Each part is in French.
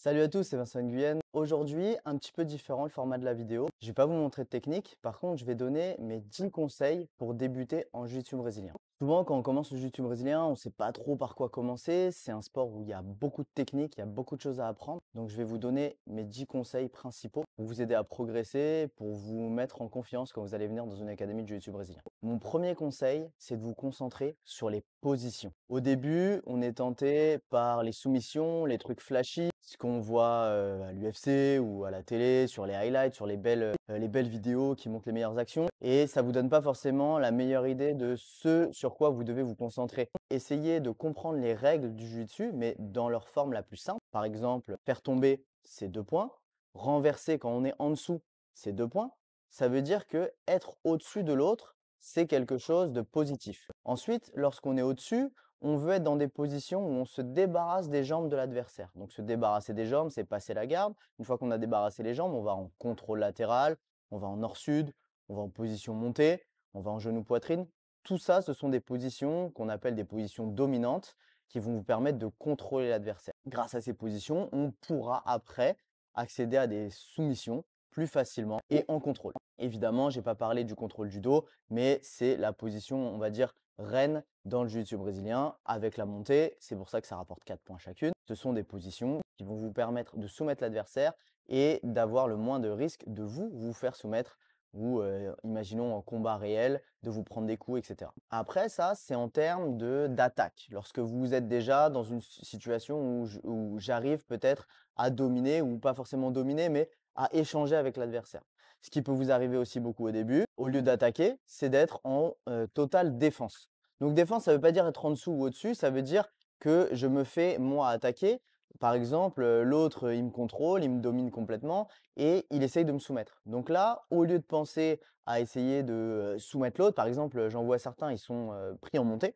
Salut à tous, c'est Vincent Guyenne. Aujourd'hui, un petit peu différent le format de la vidéo. Je ne vais pas vous montrer de technique, par contre, je vais donner mes 10 conseils pour débuter en jiu-jitsu brésilien. Souvent, quand on commence le jiu-jitsu brésilien, on ne sait pas trop par quoi commencer. C'est un sport où il y a beaucoup de techniques, il y a beaucoup de choses à apprendre. Donc, je vais vous donner mes 10 conseils principaux pour vous aider à progresser, pour vous mettre en confiance quand vous allez venir dans une académie de jiu-jitsu brésilien. Mon premier conseil, c'est de vous concentrer sur les positions. Au début, on est tenté par les soumissions, les trucs flashy, ce qu'on voit euh, à l'UFC ou à la télé, sur les highlights, sur les belles, euh, les belles vidéos qui montrent les meilleures actions. Et ça vous donne pas forcément la meilleure idée de ce sur quoi vous devez vous concentrer. Essayez de comprendre les règles du jiu-jitsu, mais dans leur forme la plus simple. Par exemple, faire tomber, ces deux points. Renverser quand on est en dessous, ces deux points. Ça veut dire que être au-dessus de l'autre, c'est quelque chose de positif. Ensuite, lorsqu'on est au-dessus, on veut être dans des positions où on se débarrasse des jambes de l'adversaire. Donc se débarrasser des jambes, c'est passer la garde. Une fois qu'on a débarrassé les jambes, on va en contrôle latéral, on va en nord-sud, on va en position montée, on va en genou poitrine. Tout ça, ce sont des positions qu'on appelle des positions dominantes qui vont vous permettre de contrôler l'adversaire. Grâce à ces positions, on pourra après accéder à des soumissions plus facilement et en contrôle. Évidemment, j'ai pas parlé du contrôle du dos, mais c'est la position, on va dire, Rennes dans le jiu-jitsu brésilien avec la montée. C'est pour ça que ça rapporte 4 points chacune. Ce sont des positions qui vont vous permettre de soumettre l'adversaire et d'avoir le moins de risques de vous vous faire soumettre ou euh, imaginons en combat réel de vous prendre des coups, etc. Après ça, c'est en termes d'attaque. Lorsque vous êtes déjà dans une situation où j'arrive peut-être à dominer ou pas forcément dominer, mais à échanger avec l'adversaire. Ce qui peut vous arriver aussi beaucoup au début, au lieu d'attaquer, c'est d'être en totale défense. Donc défense, ça ne veut pas dire être en dessous ou au-dessus, ça veut dire que je me fais moi attaquer. Par exemple, l'autre, il me contrôle, il me domine complètement et il essaye de me soumettre. Donc là, au lieu de penser à essayer de soumettre l'autre, par exemple, j'en vois certains, ils sont pris en montée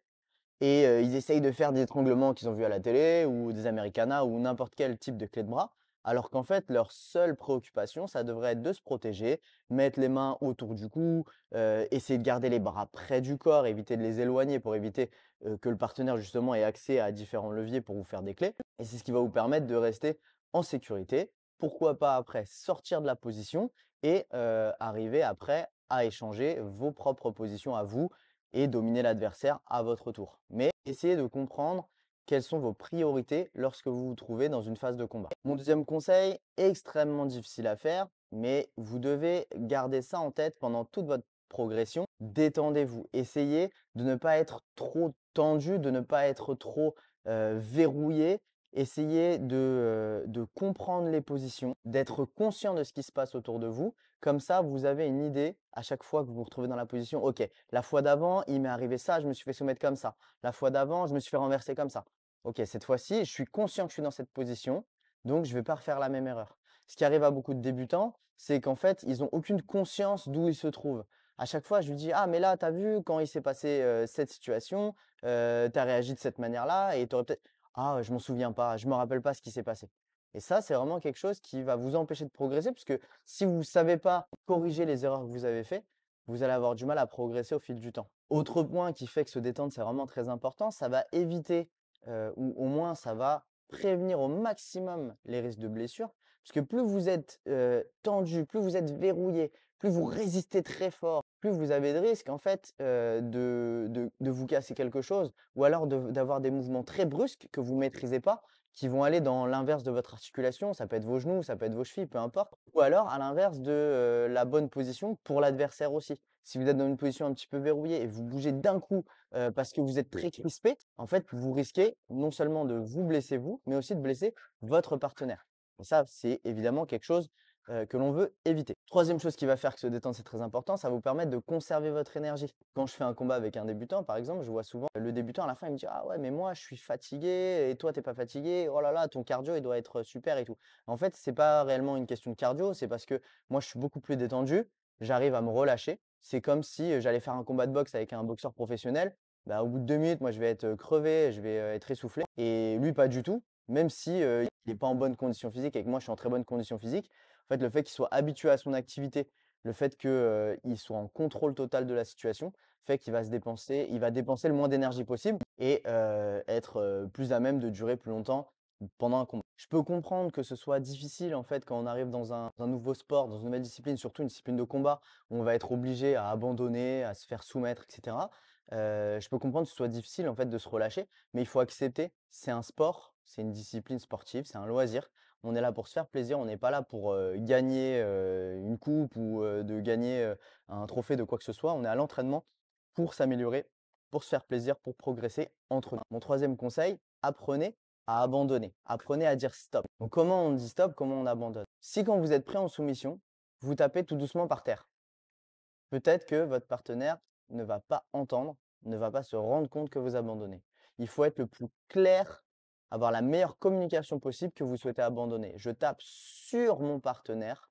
et ils essayent de faire des étranglements qu'ils ont vus à la télé ou des Americanas ou n'importe quel type de clé de bras alors qu'en fait, leur seule préoccupation, ça devrait être de se protéger, mettre les mains autour du cou, euh, essayer de garder les bras près du corps, éviter de les éloigner pour éviter euh, que le partenaire justement ait accès à différents leviers pour vous faire des clés. Et c'est ce qui va vous permettre de rester en sécurité. Pourquoi pas après sortir de la position et euh, arriver après à échanger vos propres positions à vous et dominer l'adversaire à votre tour. Mais essayez de comprendre quelles sont vos priorités lorsque vous vous trouvez dans une phase de combat. Mon mmh. deuxième conseil, extrêmement difficile à faire, mais vous devez garder ça en tête pendant toute votre progression. Détendez-vous, essayez de ne pas être trop tendu, de ne pas être trop verrouillé. Essayez de, de comprendre les positions, d'être conscient de ce qui se passe autour de vous, comme ça, vous avez une idée à chaque fois que vous vous retrouvez dans la position, OK, la fois d'avant, il m'est arrivé ça, je me suis fait soumettre comme ça. La fois d'avant, je me suis fait renverser comme ça. OK, cette fois-ci, je suis conscient que je suis dans cette position, donc je ne vais pas refaire la même erreur. Ce qui arrive à beaucoup de débutants, c'est qu'en fait, ils n'ont aucune conscience d'où ils se trouvent. À chaque fois, je lui dis, ah, mais là, tu as vu, quand il s'est passé cette situation, tu as réagi de cette manière-là, et tu aurais peut-être, ah, je m'en souviens pas, je ne me rappelle pas ce qui s'est passé. Et ça, c'est vraiment quelque chose qui va vous empêcher de progresser, puisque si vous ne savez pas corriger les erreurs que vous avez faites, vous allez avoir du mal à progresser au fil du temps. Autre point qui fait que se détendre, c'est vraiment très important, ça va éviter, euh, ou au moins ça va prévenir au maximum les risques de blessure, puisque plus vous êtes euh, tendu, plus vous êtes verrouillé, plus vous résistez très fort, plus vous avez de risques en fait euh, de, vous casser quelque chose, ou alors d'avoir des mouvements très brusques que vous ne maîtrisez pas, qui vont aller dans l'inverse de votre articulation, ça peut être vos genoux, ça peut être vos chevilles, peu importe, ou alors à l'inverse de la bonne position pour l'adversaire aussi. Si vous êtes dans une position un petit peu verrouillée et vous bougez d'un coup parce que vous êtes très crispé, en fait, vous risquez non seulement de vous blesser vous, mais aussi de blesser votre partenaire. ça, c'est évidemment quelque chose euh, que l'on veut éviter. Troisième chose qui va faire que se détendre, c'est très important, ça vous permettre de conserver votre énergie. Quand je fais un combat avec un débutant, par exemple, je vois souvent le débutant à la fin, il me dit Ah ouais, mais moi je suis fatigué et toi t'es pas fatigué, oh là là, ton cardio il doit être super et tout. En fait, c'est pas réellement une question de cardio, c'est parce que moi je suis beaucoup plus détendu, j'arrive à me relâcher. C'est comme si j'allais faire un combat de boxe avec un boxeur professionnel. Bah, au bout de deux minutes, moi, je vais être crevé, je vais être essoufflé. Et lui, pas du tout. Même si il n'est pas en bonne condition physique et que moi, je suis en très bonne condition physique, fait, le fait qu'il soit habitué à son activité, le fait qu'il soit en contrôle total de la situation, fait qu'il va se dépenser, il va dépenser le moins d'énergie possible et être plus à même de durer plus longtemps pendant un combat. Je peux comprendre que ce soit difficile en fait quand on arrive dans un, nouveau sport, dans une nouvelle discipline, surtout une discipline de combat, où on va être obligé à abandonner, à se faire soumettre, etc. je peux comprendre que ce soit difficile en fait de se relâcher, mais il faut accepter, c'est un sport, c'est une discipline sportive, c'est un loisir. On est là pour se faire plaisir, on n'est pas là pour euh, gagner euh, une coupe ou euh, de gagner un trophée de quoi que ce soit. On est à l'entraînement pour s'améliorer, pour se faire plaisir, pour progresser entre nous. Mon troisième conseil, apprenez à abandonner. Apprenez à dire stop. Donc comment on dit stop, comment on abandonne Si quand vous êtes prêt en soumission, vous tapez tout doucement par terre, peut-être que votre partenaire ne va pas entendre, ne va pas se rendre compte que vous abandonnez. Il faut être le plus clair avoir la meilleure communication possible que vous souhaitez abandonner. Je tape sur mon partenaire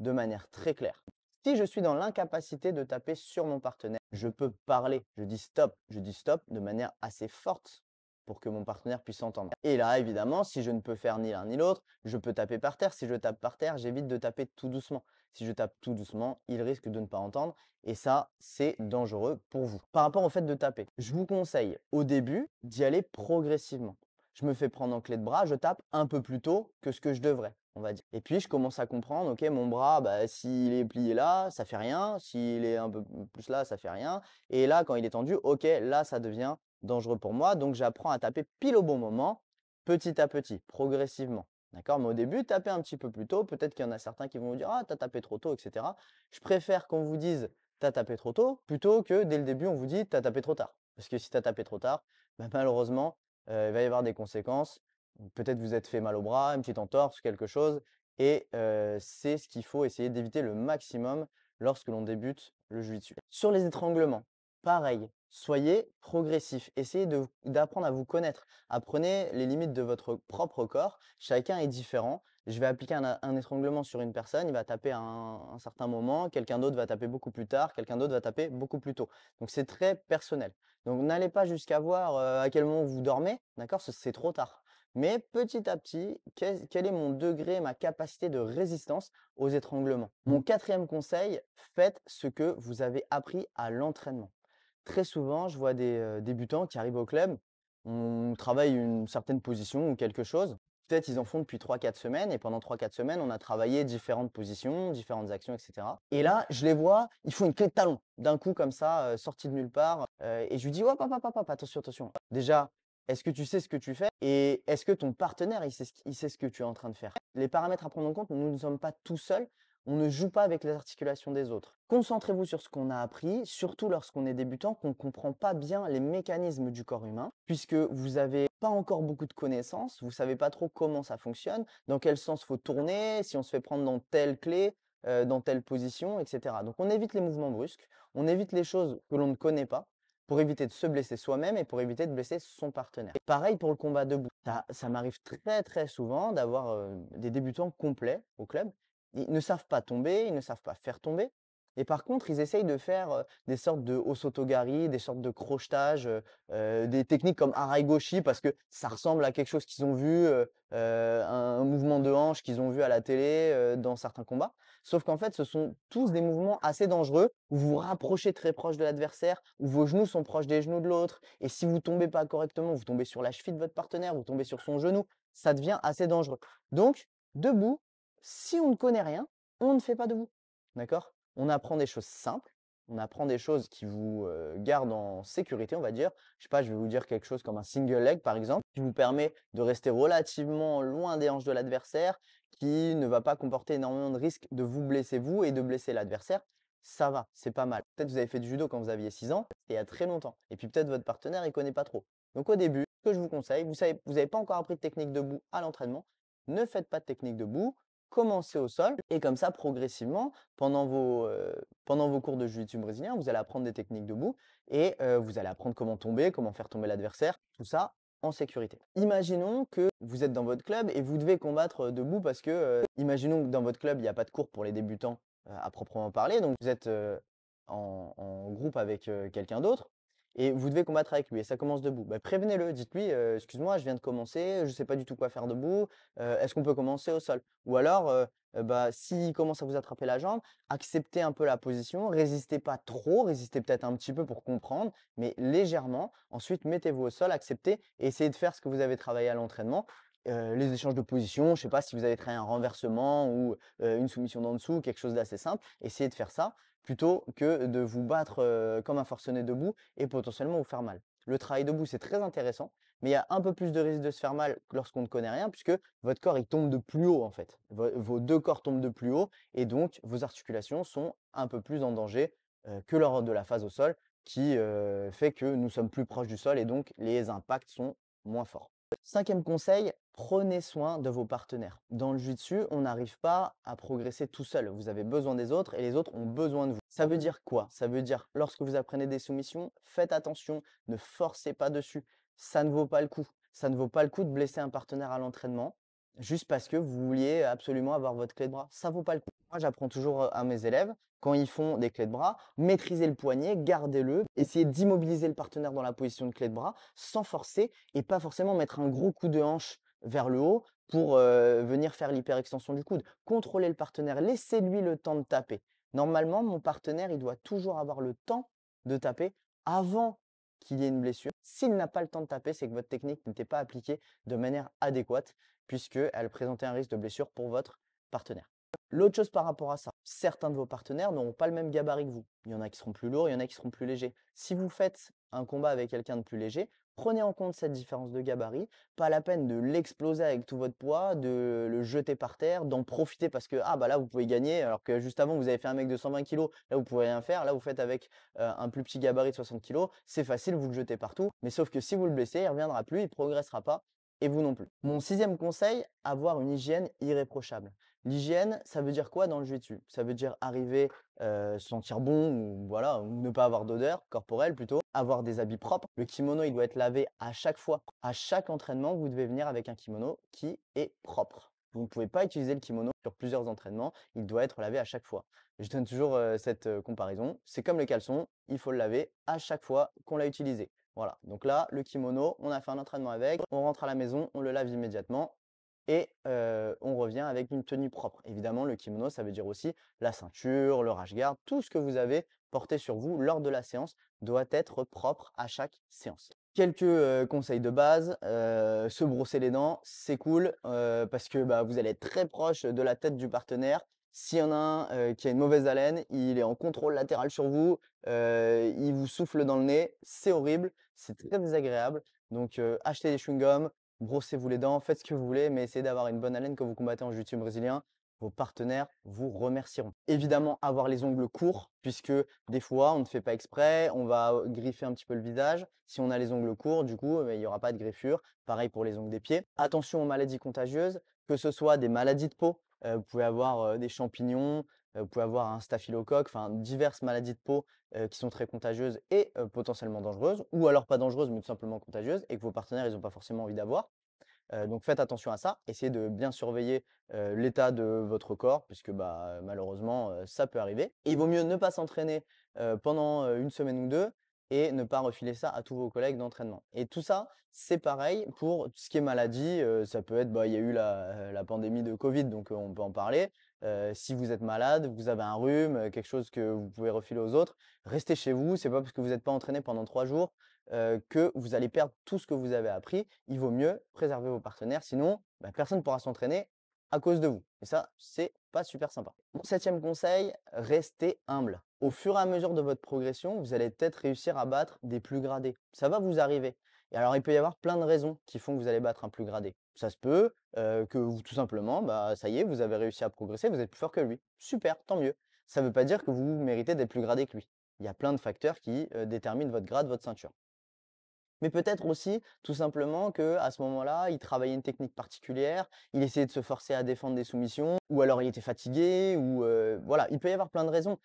de manière très claire. Si je suis dans l'incapacité de taper sur mon partenaire, je peux parler. Je dis stop, je dis stop de manière assez forte pour que mon partenaire puisse entendre. Et là, évidemment, si je ne peux faire ni l'un ni l'autre, je peux taper par terre. Si je tape par terre, j'évite de taper tout doucement. Si je tape tout doucement, il risque de ne pas entendre. Et ça, c'est dangereux pour vous. Par rapport au fait de taper, je vous conseille au début d'y aller progressivement je me fais prendre en clé de bras, je tape un peu plus tôt que ce que je devrais, on va dire. Et puis je commence à comprendre, ok, mon bras, bah, s'il est plié là, ça fait rien, s'il est un peu plus là, ça fait rien. Et là, quand il est tendu, ok, là, ça devient dangereux pour moi, donc j'apprends à taper pile au bon moment, petit à petit, progressivement. D'accord Mais au début, taper un petit peu plus tôt. Peut-être qu'il y en a certains qui vont vous dire Ah, t'as tapé trop tôt, etc. Je préfère qu'on vous dise T'as tapé trop tôt plutôt que dès le début, on vous dit T'as tapé trop tard. Parce que si t'as tapé trop tard, bah, malheureusement, euh, il va y avoir des conséquences. Peut-être vous êtes fait mal au bras, une petite entorse, quelque chose. Et c'est ce qu'il faut essayer d'éviter le maximum lorsque l'on débute le de Sur les étranglements, pareil. Soyez progressif. Essayez d'apprendre à vous connaître. Apprenez les limites de votre propre corps. Chacun est différent. Je vais appliquer un, étranglement sur une personne. Il va taper à un, certain moment. Quelqu'un d'autre va taper beaucoup plus tard. Quelqu'un d'autre va taper beaucoup plus tôt. Donc, c'est très personnel. Donc, n'allez pas jusqu'à voir euh, à quel moment vous dormez. D'accord? C'est trop tard. Mais petit à petit, quel, quel est mon degré, ma capacité de résistance aux étranglements Mon mmh. quatrième conseil, faites ce que vous avez appris à l'entraînement très souvent, je vois des débutants qui arrivent au club, on travaille une certaine position ou quelque chose. Peut-être ils en font depuis 3-4 semaines et pendant 3-4 semaines, on a travaillé différentes positions, différentes actions, etc. Et là, je les vois, ils font une clé de talon d'un coup comme ça, sorti de nulle part. et je lui dis, ouais, papa, papa, papa, attention, attention. Déjà, est-ce que tu sais ce que tu fais Et est-ce que ton partenaire, il sait, ce, il sait ce que tu es en train de faire Les paramètres à prendre en compte, nous ne sommes pas tout seuls. On ne joue pas avec les articulations des autres. Concentrez-vous sur ce qu'on a appris, surtout lorsqu'on est débutant, qu'on ne comprend pas bien les mécanismes du corps humain, puisque vous n'avez pas encore beaucoup de connaissances, vous ne savez pas trop comment ça fonctionne, dans quel sens faut tourner, si on se fait prendre dans telle clé, euh, dans telle position, etc. Donc on évite les mouvements brusques, on évite les choses que l'on ne connaît pas, pour éviter de se blesser soi-même et pour éviter de blesser son partenaire. Pareil pour le combat debout. Ça, ça m'arrive très très souvent d'avoir euh, des débutants complets au club ils ne savent pas tomber, ils ne savent pas faire tomber. Et par contre, ils essayent de faire des sortes de osotogari, des sortes de crochetage, des techniques comme araigoshi, parce que ça ressemble à quelque chose qu'ils ont vu, un mouvement de hanche qu'ils ont vu à la télé dans certains combats. Sauf qu'en fait, ce sont tous des mouvements assez dangereux, où vous vous rapprochez très proche de l'adversaire, où vos genoux sont proches des genoux de l'autre, et si vous tombez pas correctement, vous tombez sur la cheville de votre partenaire, vous tombez sur son genou, ça devient assez dangereux. Donc, debout, si on ne connaît rien, on ne fait pas de vous. D'accord On apprend des choses simples, on apprend des choses qui vous gardent en sécurité, on va dire. Je sais pas, je vais vous dire quelque chose comme un single leg, par exemple, qui vous permet de rester relativement loin des hanches de l'adversaire, qui ne va pas comporter énormément de risques de vous blesser vous et de blesser l'adversaire. Ça va, c'est pas mal. Peut-être vous avez fait du judo quand vous aviez 6 ans, et il y a très longtemps. Et puis peut-être votre partenaire, il connaît pas trop. Donc au début, ce que je vous conseille, vous savez, vous n'avez pas encore appris de technique debout à l'entraînement, ne faites pas de technique debout, Commencez au sol et comme ça progressivement pendant vos, pendant vos cours de jiu-jitsu brésilien, vous allez apprendre des techniques debout et vous allez apprendre comment tomber, comment faire tomber l'adversaire, tout ça en sécurité. Imaginons que vous êtes dans votre club et vous devez combattre debout parce que imaginons que dans votre club, il n'y a pas de cours pour les débutants à proprement parler, donc vous êtes en, groupe avec quelqu'un d'autre et vous devez combattre avec lui et ça commence debout. Bah, prévenez-le, dites-lui excuse-moi, je viens de commencer, je ne sais pas du tout quoi faire debout, est-ce qu'on peut commencer au sol Ou alors, «Euh, bah, s'il commence à vous attraper la jambe, acceptez un peu la position, résistez pas trop, résistez peut-être un petit peu pour comprendre, mais légèrement. Ensuite, mettez-vous au sol, acceptez et essayez de faire ce que vous avez travaillé à l'entraînement. les échanges de position, je ne sais pas si vous avez travaillé un renversement ou une soumission d'en dessous, quelque chose d'assez simple, essayez de faire ça plutôt que de vous battre comme un forcené debout et potentiellement vous faire mal. Le travail debout, c'est très intéressant, mais il y a un peu plus de risque de se faire mal lorsqu'on ne connaît rien, puisque votre corps, il tombe de plus haut, en fait. Vos deux corps tombent de plus haut, et donc vos articulations sont un peu plus en danger que lors de la phase au sol, qui fait que nous sommes plus proches du sol, et donc les impacts sont moins forts. Cinquième conseil, prenez soin de vos partenaires. Dans le dessus, on n'arrive pas à progresser tout seul. Vous avez besoin des autres et les autres ont besoin de vous. Ça veut mmh. dire quoi Ça veut dire lorsque vous apprenez des soumissions, faites attention, ne forcez pas dessus. Ça ne vaut pas le coup. Ça ne vaut pas le coup de blesser un partenaire à l'entraînement juste parce que vous vouliez absolument avoir votre clé de bras. Ça vaut pas le coup. Moi, j'apprends toujours à mes élèves, quand ils font des clés de bras, maîtrisez le poignet, gardez-le, essayez d'immobiliser le partenaire dans la position de clé de bras sans forcer et pas forcément mettre un gros coup de hanche vers le haut pour venir faire l'hyperextension du coude. Contrôlez le partenaire, laissez-lui le temps de taper. Normalement, mon partenaire, il doit toujours avoir le temps de taper avant qu'il y ait une blessure. S'il n'a pas le temps de taper, c'est que votre technique n'était pas appliquée de manière adéquate puisqu'elle présentait un risque de blessure pour votre partenaire. L'autre chose par rapport à ça, certains de vos partenaires n'auront pas le même gabarit que vous. Il y en a qui seront plus lourds, il y en a qui seront plus légers. Si vous faites un combat avec quelqu'un de plus léger, prenez en compte cette différence de gabarit. Pas la peine de l'exploser avec tout votre poids, de le jeter par terre, d'en profiter parce que ah bah là vous pouvez gagner alors que juste avant vous avez fait un mec de 120 kg, là vous pouvez rien faire. Là vous faites avec euh, un plus petit gabarit de 60 kg, c'est facile, vous le jetez partout. Mais sauf que si vous le blessez, il reviendra plus, il progressera pas et vous non plus. Mon sixième conseil, avoir une hygiène irréprochable. L'hygiène, ça veut dire quoi dans le jutsu Ça veut dire arriver, euh, se sentir bon, ou voilà, ne pas avoir d'odeur corporelle plutôt, avoir des habits propres. Le kimono, il doit être lavé à chaque fois. À chaque entraînement, vous devez venir avec un kimono qui est propre. Vous ne pouvez pas utiliser le kimono sur plusieurs entraînements, il doit être lavé à chaque fois. Je donne toujours euh, cette euh, comparaison. C'est comme le caleçon, il faut le laver à chaque fois qu'on l'a utilisé. Voilà, donc là, le kimono, on a fait un entraînement avec, on rentre à la maison, on le lave immédiatement, et on revient avec une tenue propre. Évidemment, le kimono, ça veut dire aussi la ceinture, le rash-guard, tout ce que vous avez porté sur vous lors de la séance doit être propre à chaque séance. Quelques conseils de base, se brosser les dents, c'est cool parce que bah, vous allez être très proche de la tête du partenaire. S'il y en a un qui a une mauvaise haleine, il est en contrôle latéral sur vous, il vous souffle dans le nez, c'est horrible, c'est très désagréable. Donc achetez des chewing-gums, brossez-vous les dents, faites ce que vous voulez, mais essayez d'avoir une bonne haleine quand vous combattez en jiu brésilien. Vos partenaires vous remercieront. Évidemment, avoir les ongles courts, puisque des fois, on ne fait pas exprès, on va euh, griffer un petit peu le visage. Si on a les ongles courts, du coup, eh ben, il n'y aura pas de griffure. Pareil pour les ongles des pieds. Attention aux maladies contagieuses, que ce soit des maladies de peau, euh, vous pouvez avoir euh, des champignons, vous pouvez avoir un staphylocoque, enfin diverses maladies de peau qui sont très contagieuses et potentiellement dangereuses, ou alors pas dangereuses mais tout simplement contagieuses et que vos partenaires ils n'ont pas forcément envie d'avoir. donc faites attention à ça, essayez de bien surveiller l'état de votre corps puisque bah, malheureusement ça peut arriver. il vaut mieux ne pas s'entraîner pendant une semaine ou deux et ne pas refiler ça à tous vos collègues d'entraînement. Et tout ça, c'est pareil pour ce qui est maladie. ça peut être, bah, il y a eu la pandémie de Covid, donc on peut en parler. Euh, si vous êtes malade, vous avez un rhume, euh, quelque chose que vous pouvez refiler aux autres, restez chez vous. C'est pas parce que vous n'êtes pas entraîné pendant trois jours euh, que vous allez perdre tout ce que vous avez appris. Il vaut mieux préserver vos partenaires, sinon bah, personne ne pourra s'entraîner à cause de vous. Et ça, c'est pas super sympa. Mon septième conseil, restez humble. Au fur et à mesure de votre progression, vous allez peut-être réussir à battre des plus gradés. Ça va vous arriver. Et alors, il peut y avoir plein de raisons qui font que vous allez battre un plus gradé. Ça se peut que vous, tout simplement, bah, ça y est, vous avez réussi à progresser, vous êtes plus fort que lui. Super, tant mieux. Ça ne veut pas dire que vous méritez d'être plus gradé que lui. Il y a plein de facteurs qui déterminent votre grade, votre ceinture. Mais peut-être aussi, tout simplement, que à ce moment-là, il travaillait une technique particulière, il essayait de se forcer à défendre des soumissions, ou alors il était fatigué, ou voilà, il peut y avoir plein de raisons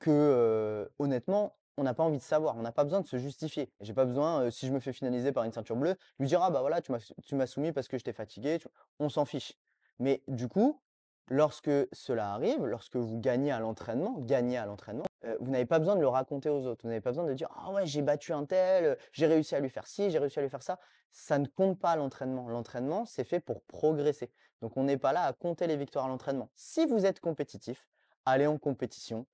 que, honnêtement, on n'a pas envie de savoir, on n'a pas besoin de se justifier. J'ai pas besoin, euh, si je me fais finaliser par une ceinture bleue, lui dire «Ah, bah voilà, tu m'as soumis parce que j'étais fatigué, on s'en fiche. Mais du coup, lorsque cela arrive, lorsque vous gagnez à l'entraînement, gagnez à l'entraînement, euh, vous n'avez pas besoin de le raconter aux autres. Vous n'avez pas besoin de dire ah ouais, j'ai battu un tel, euh, j'ai réussi à lui faire ci, j'ai réussi à lui faire ça. Ça ne compte pas l'entraînement. L'entraînement, c'est fait pour progresser. Donc on n'est pas là à compter les victoires à l'entraînement. Si vous êtes compétitif, allez en compétition.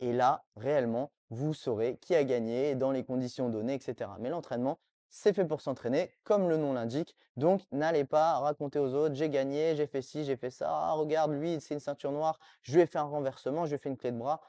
Et là, réellement, vous saurez qui a gagné, dans les conditions données, etc. Mais l'entraînement, c'est fait pour s'entraîner, comme le nom l'indique. Donc, n'allez pas raconter aux autres, j'ai gagné, j'ai fait ci, j'ai fait ça, regarde, lui, c'est une ceinture noire, je lui ai fait un renversement, je lui ai fait une clé de bras.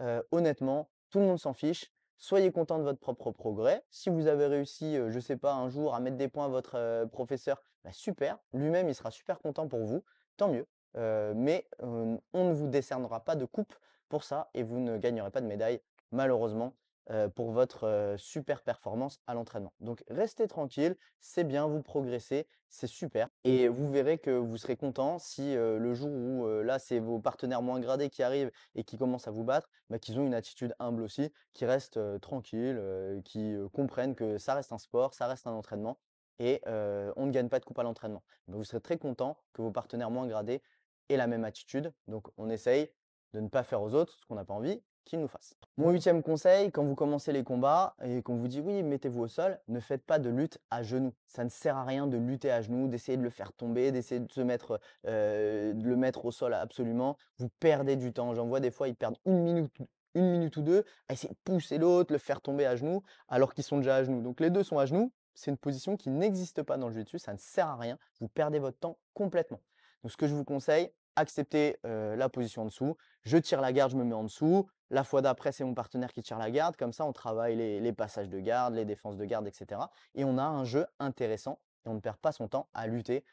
Euh, honnêtement, tout le monde s'en fiche. Soyez content de votre propre progrès. Si vous avez réussi, euh, je ne sais pas, un jour à mettre des points à votre euh, professeur, bah, super. Lui-même, il sera super content pour vous. Tant mieux. mais on ne vous décernera pas de coupe pour ça et vous ne gagnerez pas de médaille malheureusement, euh, pour votre euh, super performance à l'entraînement. Donc restez tranquille, c'est bien, vous progressez, c'est super. Et vous verrez que vous serez content si euh, le jour où là c'est vos partenaires moins gradés qui arrivent et qui commencent à vous battre, mais bah, qu'ils ont une attitude humble aussi, qui restent tranquilles, qui comprennent que ça reste un sport, ça reste un entraînement et on ne gagne pas de coupe à l'entraînement. vous serez très content que vos partenaires moins gradés aient la même attitude. Donc on essaye de ne pas faire aux autres ce qu'on n'a pas envie, nous fasse. Mon huitième conseil, quand vous commencez les combats et qu'on vous dit oui, mettez-vous au sol, ne faites pas de lutte à genoux. Ça ne sert à rien de lutter à genoux, d'essayer de le faire tomber, d'essayer de se mettre, euh, de le mettre au sol absolument. Vous perdez du temps. J'en vois des fois, ils perdent une minute, une minute ou deux à essayer de pousser l'autre, le faire tomber à genoux, alors qu'ils sont déjà à genoux. Donc les deux sont à genoux. C'est une position qui n'existe pas dans le jeu dessus Ça ne sert à rien. Vous perdez votre temps complètement. Donc ce que je vous conseille, accepter la position en dessous. Je tire la garde, je me mets en dessous. La fois d'après, c'est mon partenaire qui tire la garde. Comme ça, on travaille les, passages de garde, les défenses de garde, etc. Et on a un jeu intéressant et on ne perd pas son temps à lutter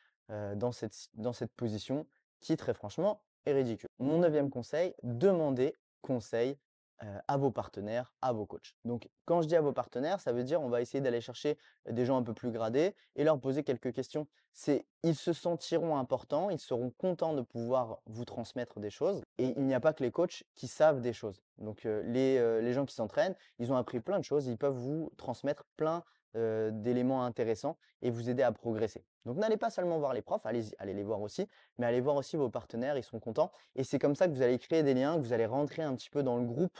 dans, cette, dans cette position qui, très franchement, est ridicule. Mon neuvième conseil, demandez conseil euh, à vos partenaires, à vos coachs. Donc, quand je dis à vos partenaires, ça veut dire on va essayer d'aller chercher euh, des gens un peu plus gradés et leur poser quelques questions. C'est ils se sentiront importants, ils seront contents de pouvoir vous transmettre des choses. Et il n'y a pas que les coachs qui savent des choses. Donc, euh, les, les gens qui s'entraînent, ils ont appris plein de choses, ils peuvent vous transmettre plein euh, d'éléments intéressants et vous aider à progresser. Donc n'allez pas seulement voir les profs, allez, allez les voir aussi, mais allez voir aussi vos partenaires, ils sont contents. Et c'est comme ça que vous allez créer des liens, que vous allez rentrer un petit peu dans le groupe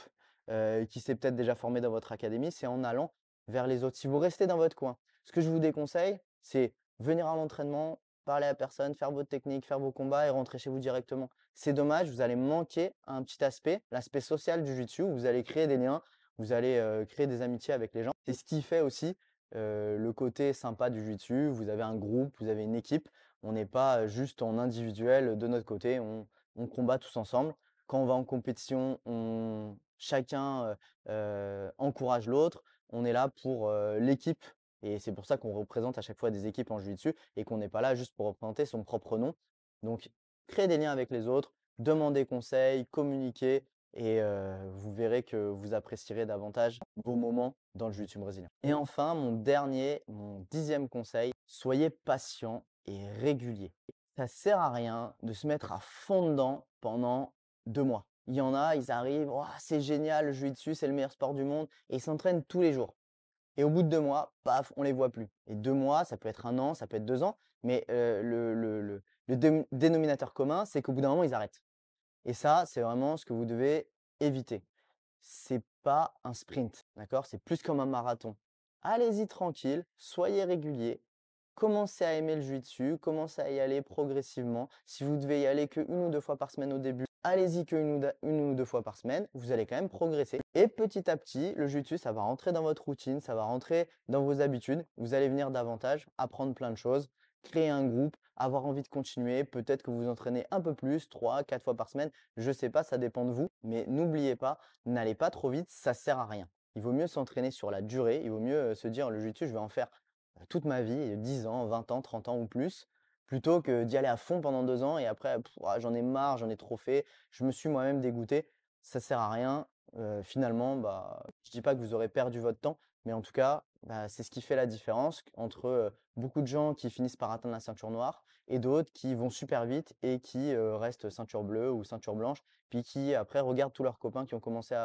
euh, qui s'est peut-être déjà formé dans votre académie, c'est en allant vers les autres. Si vous restez dans votre coin, ce que je vous déconseille, c'est venir à l'entraînement, parler à personne, faire votre technique, faire vos combats et rentrer chez vous directement. C'est dommage, vous allez manquer un petit aspect, l'aspect social du jiu-jitsu, vous allez créer des liens, vous allez euh, créer des amitiés avec les gens. C'est ce qui fait aussi euh, le côté sympa du jiu-jitsu. Vous avez un groupe, vous avez une équipe. On n'est pas euh, juste en individuel de notre côté. On, combat tous ensemble. Quand on va en compétition, chacun euh, encourage l'autre. On est là pour l'équipe. Et c'est pour ça qu'on représente à chaque fois des équipes en jiu-jitsu et qu'on n'est pas là juste pour représenter son propre nom. Donc, créer des liens avec les autres, demander conseil, communiquer, et euh, vous verrez que vous apprécierez davantage vos moments dans le judo brésilien. Et enfin, mon dernier, mon dixième conseil, soyez patient et régulier. Ça sert à rien de se mettre à fond dedans pendant deux mois. Il y en a, ils arrivent, c'est génial, le suis dessus, c'est le meilleur sport du monde, et ils s'entraînent tous les jours. Et au bout de deux mois, paf, on les voit plus. Et deux mois, ça peut être un an, ça peut être deux ans, mais euh, le, dénominateur commun, c'est qu'au bout d'un moment, ils arrêtent. Et ça, c'est vraiment ce que vous devez éviter. C'est pas un sprint, d'accord C'est plus comme un marathon. Allez-y tranquille, soyez régulier, commencez à aimer le jiu dessus, commencez à y aller progressivement. Si vous devez y aller qu'une ou deux fois par semaine au début, allez-y qu'une une ou deux fois par semaine, vous allez quand même progresser. Et petit à petit, le jiu dessus, ça va rentrer dans votre routine, ça va rentrer dans vos habitudes, vous allez venir davantage apprendre plein de choses créer un groupe, avoir envie de continuer, peut-être que vous entraînez un peu plus, trois, quatre fois par semaine, je sais pas, ça dépend de vous, mais n'oubliez pas, n'allez pas trop vite, ça sert à rien. Il vaut mieux s'entraîner sur la durée, il vaut mieux se dire le jiu je vais en faire euh, toute ma vie, 10 ans, 20 ans, 30 ans ou plus, plutôt que d'y aller à fond pendant deux ans et après j'en ai marre, j'en ai trop fait, je me suis moi-même dégoûté, ça sert à rien. Euh, finalement, bah, je dis pas que vous aurez perdu votre temps, mais en tout cas, bah, c'est ce qui fait la différence entre beaucoup de gens qui finissent par atteindre la ceinture noire et d'autres qui vont super vite et qui restent ceinture bleue ou ceinture blanche, puis qui après regardent tous leurs copains qui ont commencé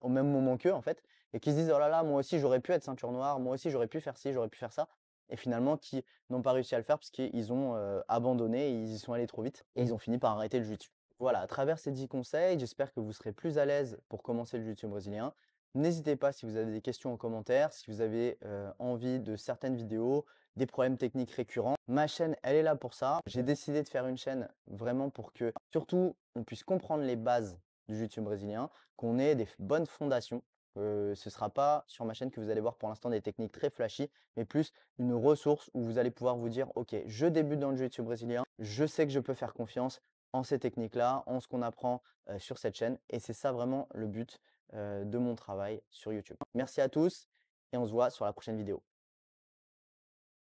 au même moment qu'eux en fait et qui se disent oh là là moi aussi j'aurais pu être ceinture noire, moi aussi j'aurais pu faire ci, j'aurais pu faire ça et finalement qui n'ont pas réussi à le faire parce qu'ils ont abandonné, ils y sont allés trop vite et ils ont fini par arrêter le jiu Voilà, à travers ces 10 conseils, j'espère que vous serez plus à l'aise pour commencer le jiu brésilien, N'hésitez pas si vous avez des questions en commentaire, si vous avez envie de certaines vidéos, des problèmes techniques récurrents. Ma chaîne, elle est là pour ça. J'ai décidé de faire une chaîne vraiment pour que, surtout, on puisse comprendre les bases du YouTube brésilien, qu'on ait des bonnes fondations. ce ne sera pas sur ma chaîne que vous allez voir pour l'instant des techniques très flashy, mais plus une ressource où vous allez pouvoir vous dire « Ok, je débute dans le YouTube brésilien, je sais que je peux faire confiance en ces techniques-là, en ce qu'on apprend sur cette chaîne. » Et c'est ça vraiment le but. Euh, de mon travail sur YouTube. Merci à tous et on se voit sur la prochaine vidéo.